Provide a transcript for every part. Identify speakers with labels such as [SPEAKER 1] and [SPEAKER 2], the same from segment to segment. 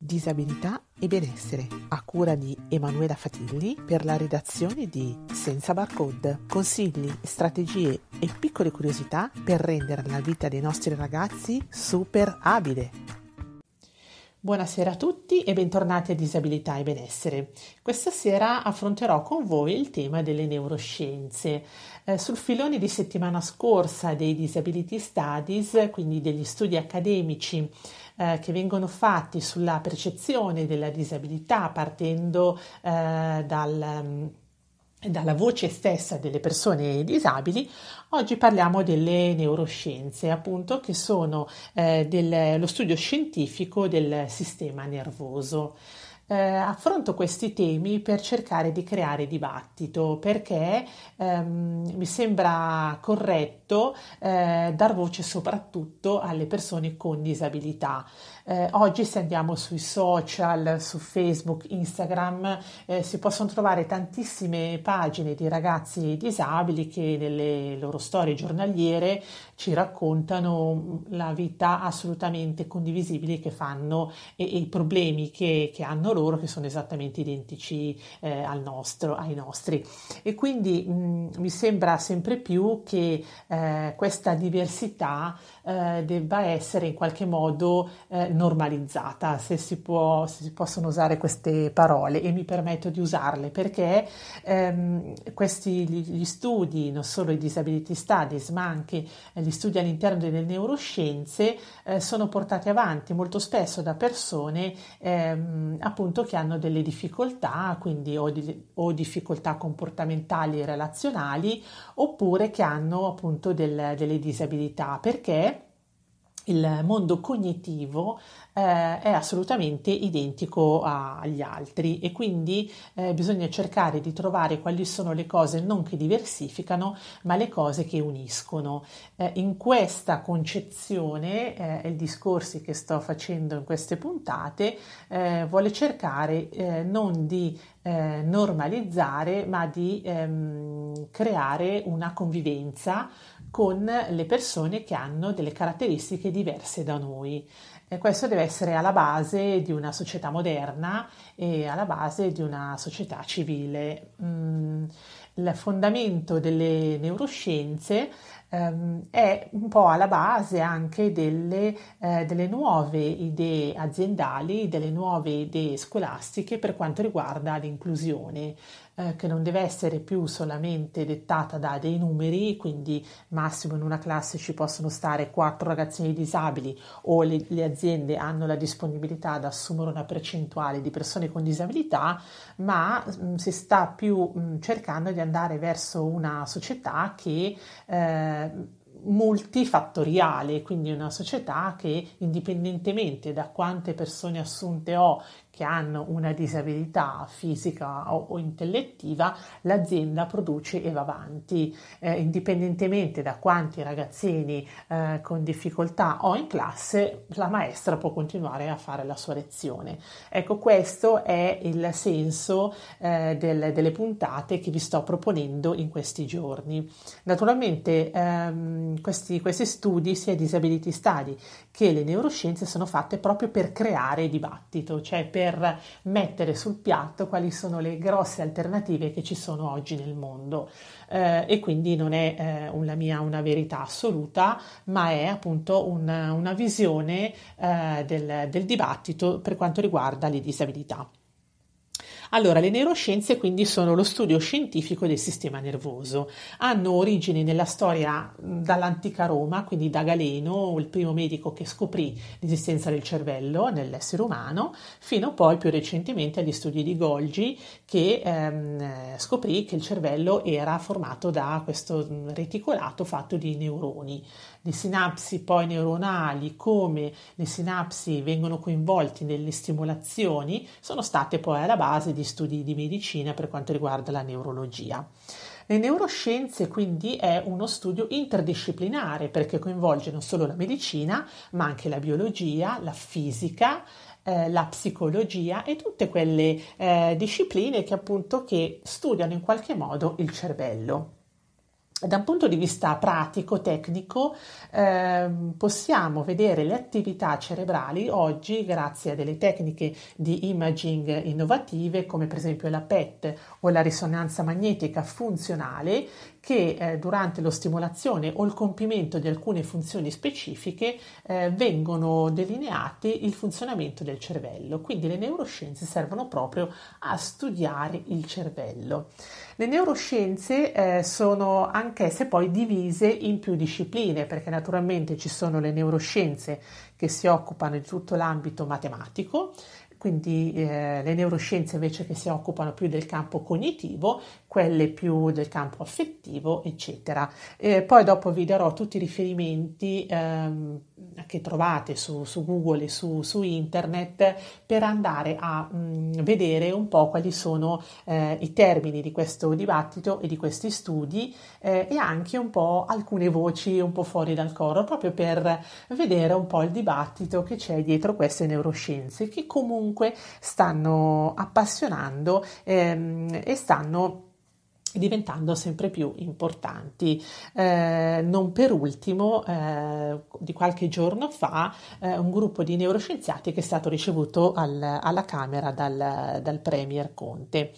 [SPEAKER 1] Disabilità e benessere, a cura di Emanuela Fatilli per la redazione di Senza Barcode. Consigli, strategie e piccole curiosità per rendere la vita dei nostri ragazzi super abile. Buonasera a tutti e bentornati a Disabilità e Benessere. Questa sera affronterò con voi il tema delle neuroscienze. Eh, sul filone di settimana scorsa dei Disability Studies, quindi degli studi accademici eh, che vengono fatti sulla percezione della disabilità partendo eh, dal mm, dalla voce stessa delle persone disabili, oggi parliamo delle neuroscienze, appunto che sono eh, del, lo studio scientifico del sistema nervoso eh, affronto questi temi per cercare di creare dibattito perché ehm, mi sembra corretto eh, dar voce soprattutto alle persone con disabilità. Eh, oggi se andiamo sui social, su Facebook, Instagram, eh, si possono trovare tantissime pagine di ragazzi disabili che nelle loro storie giornaliere ci raccontano la vita assolutamente condivisibile che fanno e, e i problemi che, che, hanno loro che sono esattamente identici eh, al nostro, ai nostri. E quindi mh, mi sembra sempre più che eh, questa diversità eh, debba essere in qualche modo eh, normalizzata, se si, può, se si, possono usare queste parole e mi permetto di usarle perché ehm, questi gli, studi, non solo i disability studies, ma anche eh, gli studi all'interno delle neuroscienze eh, sono portati avanti molto spesso da persone ehm, appunto che hanno delle difficoltà, quindi o, di, o difficoltà comportamentali e relazionali oppure che hanno appunto del, delle disabilità perché il mondo cognitivo eh, è assolutamente identico a, agli altri e quindi eh, bisogna cercare di trovare quali sono le cose non che diversificano ma le cose che uniscono. Eh, in questa concezione eh, i discorsi che sto facendo in queste puntate eh, vuole cercare eh, non di eh, normalizzare ma di ehm, creare una convivenza con le persone che hanno delle caratteristiche diverse da noi. E questo deve essere alla base di una società moderna e alla base di una società civile. Mm, il fondamento delle neuroscienze Um, è un po' alla base anche delle, eh, delle, nuove idee aziendali, delle nuove idee scolastiche per quanto riguarda l'inclusione eh, che non deve essere più solamente dettata da dei numeri, quindi massimo in una classe ci possono stare quattro ragazzini disabili o le, le aziende hanno la disponibilità ad assumere una percentuale di persone con disabilità, ma mh, mm, si sta più mh, mm, cercando di andare verso una società che eh, multifattoriale, quindi una società che indipendentemente da quante persone assunte ho, che hanno una disabilità fisica o, o intellettiva, l'azienda produce e va avanti, eh, indipendentemente da quanti ragazzini eh, con difficoltà ho in classe, la maestra può continuare a fare la sua lezione. Ecco, questo è il senso eh, del, delle puntate che vi sto proponendo in questi giorni. Naturalmente ehm, questi, questi studi, sia Disability Study che le neuroscienze, sono fatte proprio per creare dibattito, cioè per per mettere sul piatto quali sono le grosse alternative che ci sono oggi nel mondo. Eh, e quindi non è eh, una mia una verità assoluta, ma è appunto una, una visione eh, del, del dibattito per quanto riguarda le disabilità. Allora, le neuroscienze quindi sono lo studio scientifico del sistema nervoso. Hanno origine nella storia dall'antica Roma, quindi da Galeno, il primo medico che scoprì l'esistenza del cervello nell'essere umano, fino poi più recentemente agli studi di Golgi che ehm, scoprì che il cervello era formato da questo reticolato fatto di neuroni le sinapsi poi neuronali, come le sinapsi vengono coinvolte nelle stimolazioni, sono state poi alla base di studi di medicina per quanto riguarda la neurologia. Le neuroscienze quindi è uno studio interdisciplinare perché coinvolge non solo la medicina, ma anche la biologia, la fisica, eh, la psicologia e tutte quelle eh, discipline che appunto che studiano in qualche modo il cervello da un punto di vista pratico, tecnico, ehm, possiamo vedere le attività cerebrali oggi grazie a delle tecniche di imaging innovative come per esempio la PET o la risonanza magnetica funzionale che eh, durante stimolazione o il compimento di alcune funzioni specifiche eh, vengono delineate il funzionamento del cervello. Quindi le neuroscienze servono proprio a studiare il cervello. Le neuroscienze eh, sono anche anch'esse poi divise in più discipline, perché naturalmente ci sono le neuroscienze che si occupano di tutto l'ambito matematico, quindi eh, le neuroscienze invece che si occupano più del campo cognitivo, quelle più del campo affettivo, eccetera. E eh, poi dopo vi darò tutti i riferimenti ehm, che trovate su, su Google e su, su, internet per andare a mh, mm, vedere un po' quali sono eh, i termini di questo dibattito e di questi studi eh, e anche un po' alcune voci un po' fuori dal coro, proprio per vedere un po' il dibattito che c'è dietro queste neuroscienze, che comunque comunque stanno appassionando ehm, e stanno diventando sempre più importanti. Eh, non per ultimo, eh, di qualche giorno fa, eh, un gruppo di neuroscienziati che è stato ricevuto al, alla Camera dal, dal Premier Conte.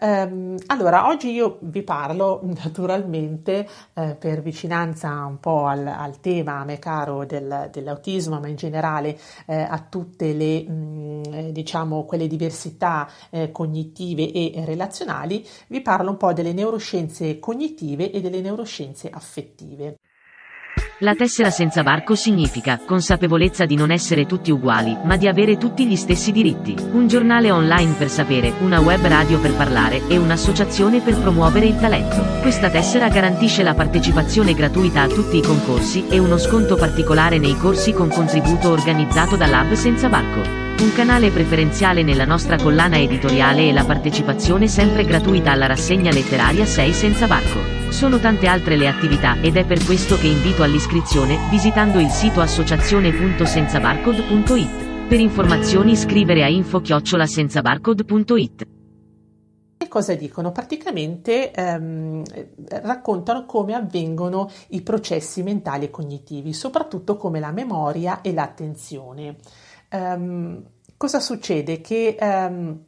[SPEAKER 1] Um, allora, oggi io vi parlo naturalmente eh, per vicinanza un po' al, al tema a me caro del, dell'autismo, ma in generale eh, a tutte le, mh, mm, eh, diciamo, quelle diversità eh, cognitive e relazionali, vi parlo un po' delle neuroscienze cognitive e delle neuroscienze affettive. La tessera senza barco significa consapevolezza di non essere tutti uguali, ma di avere tutti gli stessi diritti. Un giornale online per sapere, una web radio per parlare e un'associazione per promuovere il talento. Questa tessera garantisce la partecipazione gratuita a tutti i concorsi e uno sconto particolare nei corsi con contributo organizzato da Lab Senza Barco. un canale preferenziale nella nostra collana editoriale e la partecipazione sempre gratuita alla rassegna letteraria 6 senza Barco. Sono tante altre le attività ed è per questo che invito all'iscrizione visitando il sito associazione.senzabarcode.it. Per informazioni scrivere a info-senzabarcode.it cosa dicono? Praticamente ehm, raccontano come avvengono i processi mentali e cognitivi, soprattutto come la memoria e l'attenzione. Ehm, cosa succede? Che ehm,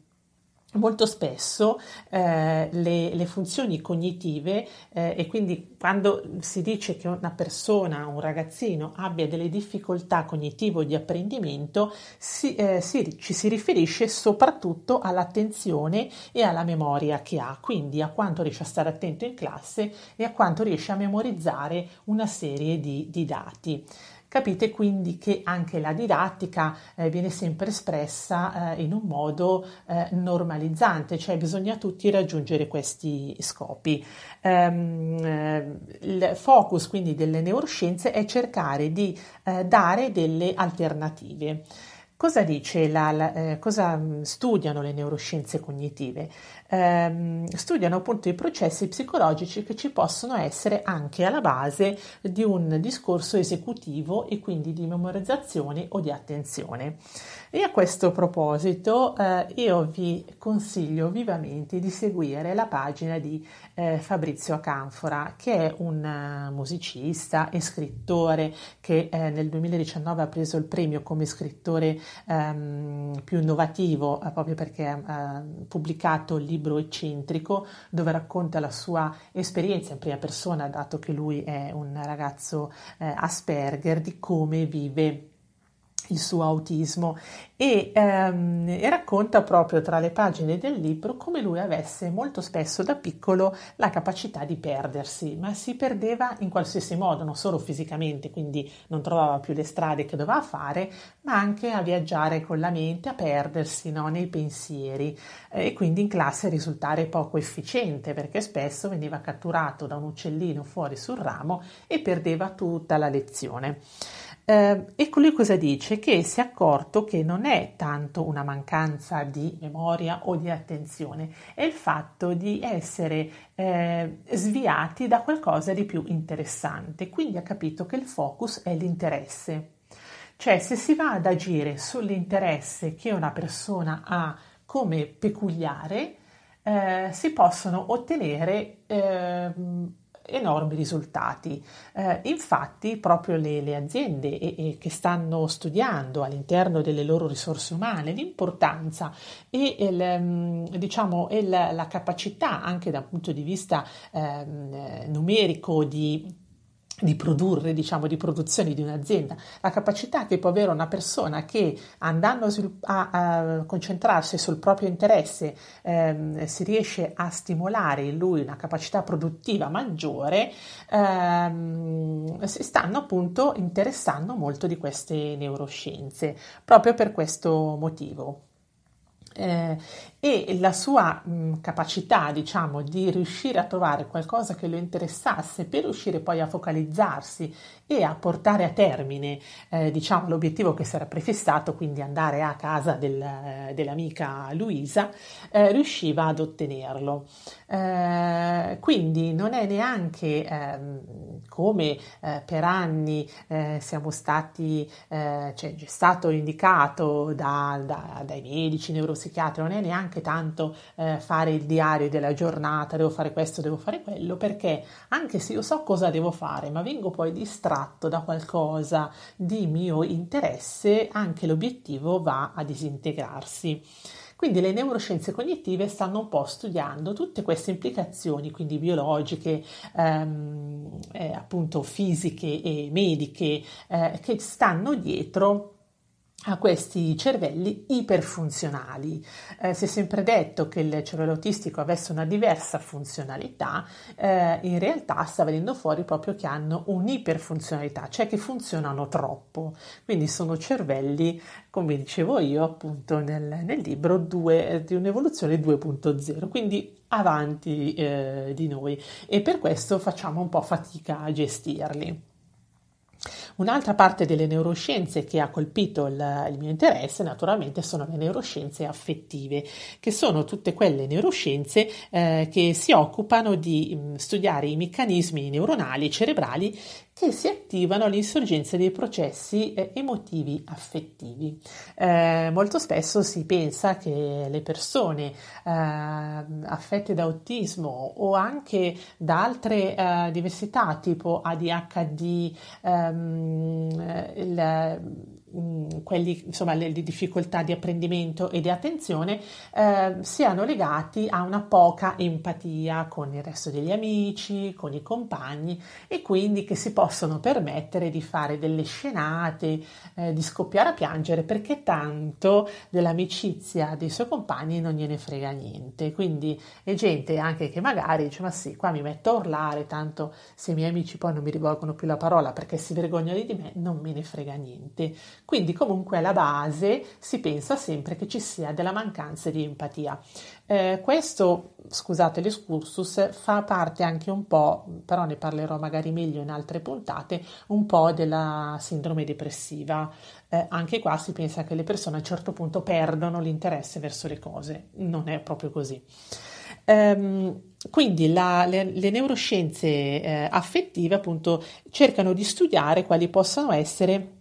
[SPEAKER 1] Molto spesso eh, le, le, funzioni cognitive eh, e quindi quando si dice che una persona, un ragazzino abbia delle difficoltà cognitive o di apprendimento, si, eh, si, ci si riferisce soprattutto all'attenzione e alla memoria che ha, quindi a quanto riesce a stare attento in classe e a quanto riesce a memorizzare una serie di, di dati. Capite quindi che anche la didattica eh, viene sempre espressa eh, in un modo eh, normalizzante, cioè bisogna tutti raggiungere questi scopi. Ehm, eh, il focus quindi delle neuroscienze è cercare di eh, dare delle alternative. Cosa dice la, la eh, cosa mm, studiano le neuroscienze cognitive? Eh, studiano appunto i processi psicologici che ci possono essere anche alla base di un discorso esecutivo e quindi di memorizzazione o di attenzione. E a questo proposito eh, io vi consiglio vivamente di seguire la pagina di eh, Fabrizio Acanfora, che è un eh, musicista e scrittore che eh, nel 2019 ha preso il premio come scrittore ehm, più innovativo, eh, proprio perché ha eh, pubblicato il libro Eccentrico, dove racconta la sua esperienza in prima persona, dato che lui è un ragazzo Asperger, di come vive il suo autismo e, ehm, e, racconta proprio tra le pagine del libro come lui avesse molto spesso da piccolo la capacità di perdersi, ma si perdeva in qualsiasi modo, non solo fisicamente, quindi non trovava più le strade che doveva fare, ma anche a viaggiare con la mente, a perdersi no, nei pensieri eh, e quindi in classe risultare poco efficiente perché spesso veniva catturato da un uccellino fuori sul ramo e perdeva tutta la lezione. Eh, ecco lui cosa dice? Che si è accorto che non è tanto una mancanza di memoria o di attenzione, è il fatto di essere eh, sviati da qualcosa di più interessante. Quindi ha capito che il focus è l'interesse. Cioè, se si va ad agire sull'interesse che una persona ha come peculiare, eh, si possono ottenere ehm, enormi risultati. Eh, infatti proprio le, le aziende e, e che stanno studiando all'interno delle loro risorse umane l'importanza e il, mm, diciamo, il, la capacità anche dal punto di vista eh, numerico di di produrre, diciamo, di produzione di un'azienda, la capacità che può avere una persona che andando a, a concentrarsi sul proprio interesse ehm, si riesce a stimolare in lui una capacità produttiva maggiore, ehm, si stanno appunto interessando molto di queste neuroscienze, proprio per questo motivo. Eh, e la sua mh, capacità, diciamo, di riuscire a trovare qualcosa che lo interessasse per riuscire poi a focalizzarsi e a portare a termine, eh, diciamo, l'obiettivo che si era prefissato, quindi andare a casa del, dell'amica Luisa, eh, riusciva ad ottenerlo. Eh, quindi non è neanche ehm, come eh, per anni eh, siamo stati, eh, cioè, è stato indicato da, da, dai medici, neuropsichiatri, non è neanche neanche tanto eh, fare il diario della giornata, devo fare questo, devo fare quello, perché anche se io so cosa devo fare, ma vengo poi distratto da qualcosa di mio interesse, anche l'obiettivo va a disintegrarsi. Quindi le neuroscienze cognitive stanno un po' studiando tutte queste implicazioni, quindi biologiche, ehm, eh, appunto fisiche e mediche, eh, che stanno dietro a questi cervelli iperfunzionali. Eh, si è sempre detto che il cervello autistico avesse una diversa funzionalità, eh, in realtà sta venendo fuori proprio che hanno un'iperfunzionalità, cioè che funzionano troppo. Quindi sono cervelli, come dicevo io appunto nel, nel libro, due, eh, di un'evoluzione 2.0, quindi avanti eh, di noi e per questo facciamo un po' fatica a gestirli. Un'altra parte delle neuroscienze che ha colpito il, il mio interesse naturalmente sono le neuroscienze affettive, che sono tutte quelle neuroscienze eh, che si occupano di mh, mm, studiare i meccanismi neuronali e cerebrali che si attivano l'insorgenza dei processi eh, emotivi affettivi. Eh, molto spesso si pensa che le persone eh, affette da autismo o anche da altre eh, diversità tipo ADHD, ehm, il, quelli, insomma, le, le, difficoltà di apprendimento e di attenzione eh, siano legati a una poca empatia con il resto degli amici, con i compagni e quindi che si possono permettere di fare delle scenate, eh, di scoppiare a piangere perché tanto dell'amicizia dei suoi compagni non gliene frega niente. Quindi è gente anche che magari dice ma sì, qua mi metto a urlare, tanto se i miei amici poi non mi rivolgono più la parola perché si vergognano di me, non me ne frega niente. Quindi comunque alla base si pensa sempre che ci sia della mancanza di empatia. Eh, questo, scusate l'escursus, fa parte anche un po', però ne parlerò magari meglio in altre puntate, un po' della sindrome depressiva. Eh, anche qua si pensa che le persone a un certo punto perdono l'interesse verso le cose, non è proprio così. Um, quindi la, le, le, neuroscienze eh, affettive appunto cercano di studiare quali possono essere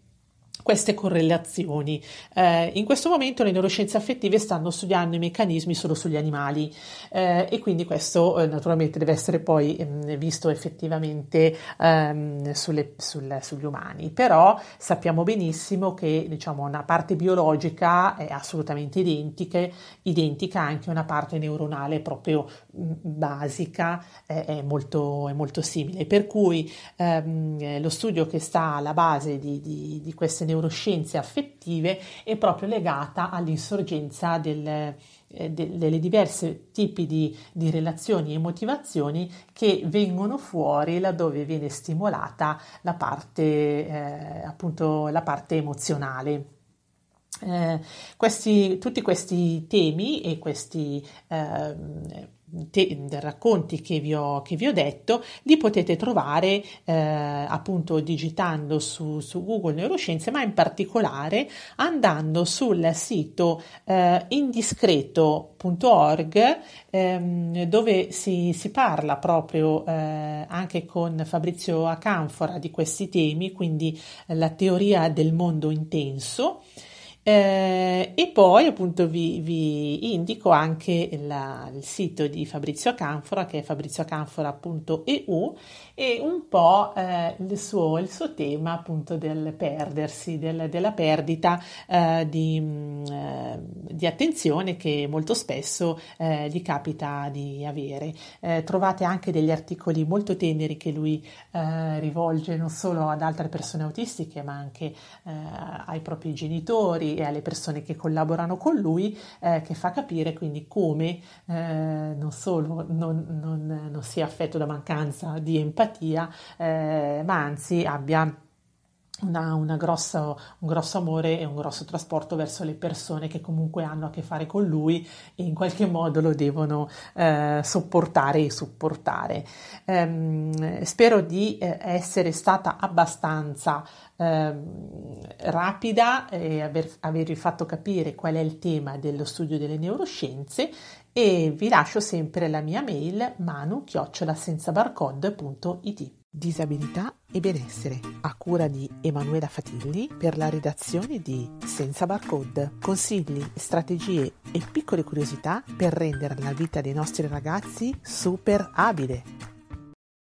[SPEAKER 1] queste correlazioni. Eh, in questo momento le neuroscienze affettive stanno studiando i meccanismi solo sugli animali eh, e quindi questo eh, naturalmente deve essere poi mh, ehm, visto effettivamente ehm, sulle, sul, sugli umani, però sappiamo benissimo che diciamo, una parte biologica è assolutamente identiche, identica anche una parte neuronale proprio mh, mm, basica, è molto, è, molto, simile, per cui ehm, lo studio che sta alla base di, di, di queste neuroscienze neuroscienze affettive è proprio legata all'insorgenza del, eh, delle diverse tipi di, di, relazioni e motivazioni che vengono fuori laddove viene stimolata la parte, eh, appunto, la parte emozionale. Eh, questi, tutti questi temi e questi eh, te, racconti che vi, ho, che vi, ho, detto, li potete trovare eh, appunto digitando su, su, Google Neuroscienze, ma in particolare andando sul sito eh, indiscreto.org ehm, dove si, si, parla proprio eh, anche con Fabrizio Acanfora di questi temi, quindi la teoria del mondo intenso. Eh, e poi appunto vi, vi indico anche la, il sito di Fabrizio Canfora che è fabriziocanfora.eu e un po' eh, il, suo, il, suo, tema appunto del perdersi, del, della perdita eh, di, mm, eh, di, attenzione che molto spesso eh, gli capita di avere. Eh, trovate anche degli articoli molto teneri che lui rivolge non solo ad altre persone autistiche ma anche ai propri genitori e alle persone che collaborano con lui, eh, che fa capire quindi come eh, non solo non, non, non, sia affetto da mancanza di empatia, eh, ma anzi abbia una, una grossa, un grosso amore e un grosso trasporto verso le persone che comunque hanno a che fare con lui e in qualche modo lo devono eh, sopportare e supportare. Ehm, spero di eh, essere stata abbastanza eh, rapida e aver, avervi fatto capire qual è il tema dello studio delle neuroscienze e vi lascio sempre la mia mail manu-senzabarcode.it Disabilità e benessere, a cura di Emanuela Fatilli per la redazione di Senza Barcode. Consigli, strategie e piccole curiosità per rendere la vita dei nostri ragazzi super abile.